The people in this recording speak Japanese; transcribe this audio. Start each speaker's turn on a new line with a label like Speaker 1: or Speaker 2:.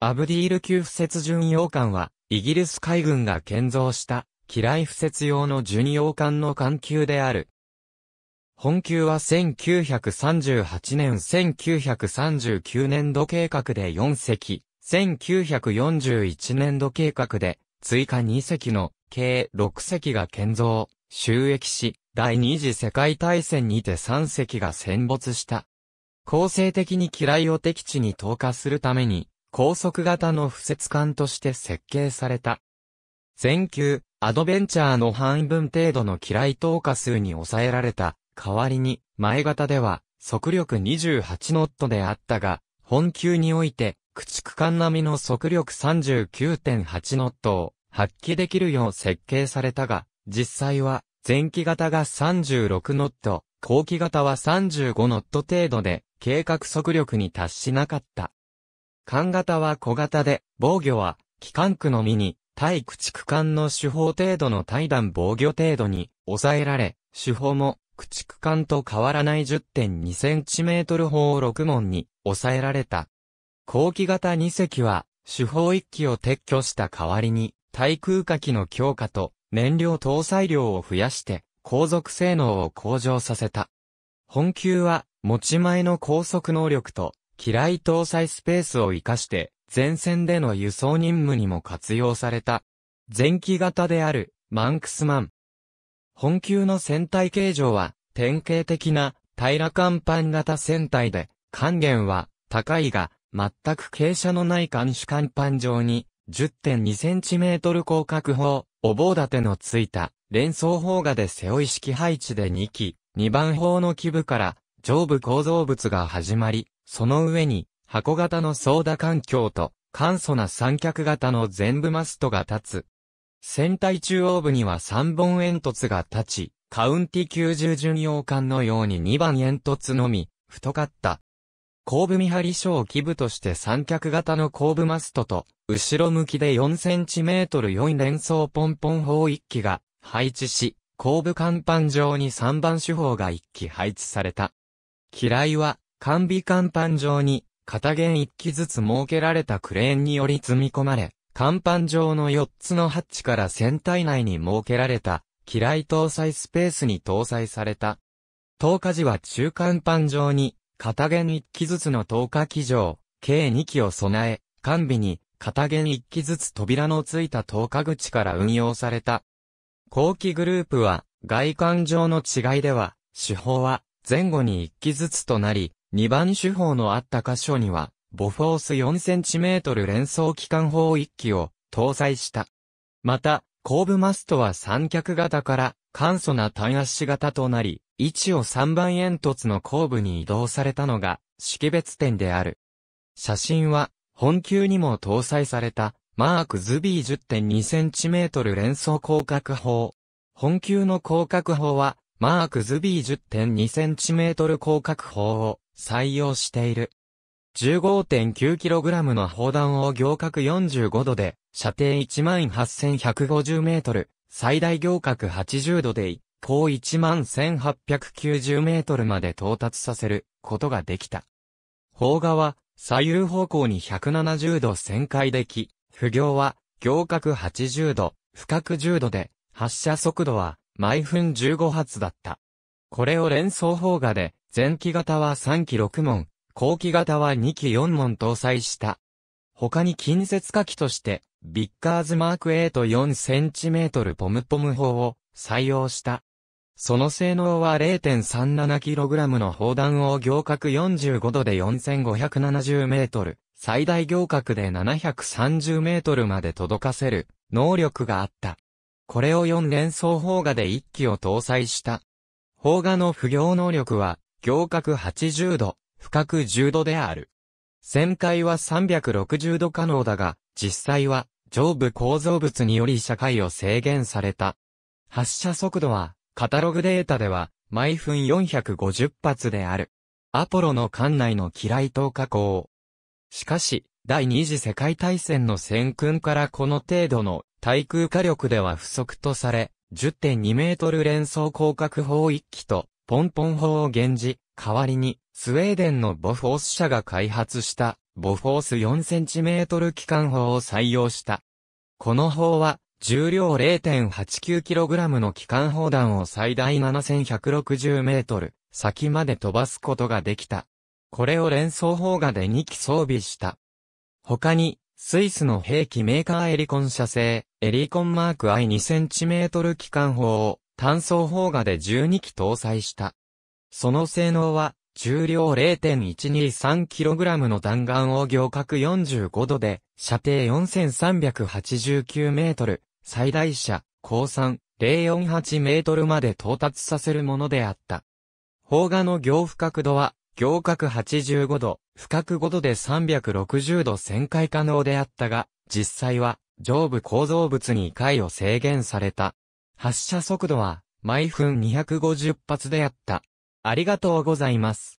Speaker 1: アブディール級不設巡洋艦は、イギリス海軍が建造した、機雷不設用の巡洋艦の艦級である。本級は1938年1939年度計画で4隻、1941年度計画で追加2隻の計6隻が建造、収益し、第二次世界大戦にて3隻が戦没した。構成的に機雷を敵地に投下するために、高速型の敷設艦として設計された。全球、アドベンチャーの半分程度の機雷投下数に抑えられた。代わりに、前型では、速力28ノットであったが、本級において、駆逐艦並みの速力39.8ノットを発揮できるよう設計されたが、実際は、前期型が36ノット、後期型は35ノット程度で、計画速力に達しなかった。管型は小型で、防御は、機関区のみに、対駆逐艦の手法程度の対弾防御程度に抑えられ、手法も駆逐艦と変わらない1 0 2トル砲6門に抑えられた。後期型2隻は手法1機を撤去した代わりに対空火器の強化と燃料搭載量を増やして航続性能を向上させた。本級は持ち前の高速能力と機雷搭載スペースを活かして、前線での輸送任務にも活用された。前期型である、マンクスマン。本級の船体形状は、典型的な、平ら甲板型船体で、還元は、高いが、全く傾斜のない監視甲板上に、10.2センチメートル広角砲、お棒立てのついた、連装砲画で背負い式配置で2機、2番砲の基部から、上部構造物が始まり、その上に、箱型のソーダ環境と、簡素な三脚型の全部マストが立つ。船体中央部には3本煙突が立ち、カウンティ90巡洋艦のように2番煙突のみ、太かった。後部見張り所を基部として三脚型の後部マストと、後ろ向きで4センチメートル4連装ポンポン砲1機が配置し、後部甲板上に3番手法が1機配置された。機雷は完備甲板上に、片弦一機ずつ設けられたクレーンにより積み込まれ、甲板上の四つのハッチから船体内に設けられた、機雷搭載スペースに搭載された。投下時は中間板上に、片弦一機ずつの投下機上、計二機を備え、完備に、片弦一機ずつ扉のついた投下口から運用された。後期グループは、外観上の違いでは、手法は、前後に一機ずつとなり、2番手法のあった箇所には、ボフォース 4cm 連装機関砲1機を搭載した。また、後部マストは三脚型から簡素な単足型となり、位置を3番煙突の後部に移動されたのが識別点である。写真は、本級にも搭載された、マークズビー 10.2cm 連装広角砲。本級の広角砲は、マークズビー 10.2cm 広角砲を採用している。15.9kg の砲弾を行角45度で、射程18,150メートル、最大行角80度で一高11,890メートルまで到達させることができた。砲画は左右方向に170度旋回でき、不行は行角80度、深く。10度で、発射速度は毎分15発だった。これを連想砲画で前期型は3期6問、後期型は2期4問搭載した。他に近接火器として、ビッカーズマーク A と 4cm ポムポム砲を採用した。その性能は 0.37kg の砲弾を行角45度で 4570m、最大行角で 730m まで届かせる能力があった。これを4連装砲画で1機を搭載した。砲画の不行能力は行角80度、深く10度である。旋回は360度可能だが、実際は上部構造物により社会を制限された。発射速度は、カタログデータでは、毎分450発である。アポロの艦内の機雷投下工。しかし、第二次世界大戦の戦訓からこの程度の対空火力では不足とされ、10.2メートル連装広角砲1機とポンポン砲を現時、代わりに、スウェーデンのボフォース社が開発した、ボフォース 4cm 機関砲を採用した。この砲は、重量 0.89kg の機関砲弾を最大 7160m 先まで飛ばすことができた。これを連装砲画で2機装備した。他に、スイスの兵器メーカーエリコン社製、エリコンマーク i2cm 機関砲を単装砲画で12機搭載した。その性能は、重量 0.123kg の弾丸を行角45度で、射程4389メートル、最大射、降参、048メートルまで到達させるものであった。砲画の行不角度は、行角85度、不角5度で360度旋回可能であったが、実際は、上部構造物に回を制限された。発射速度は毎分250発であった。ありがとうございます。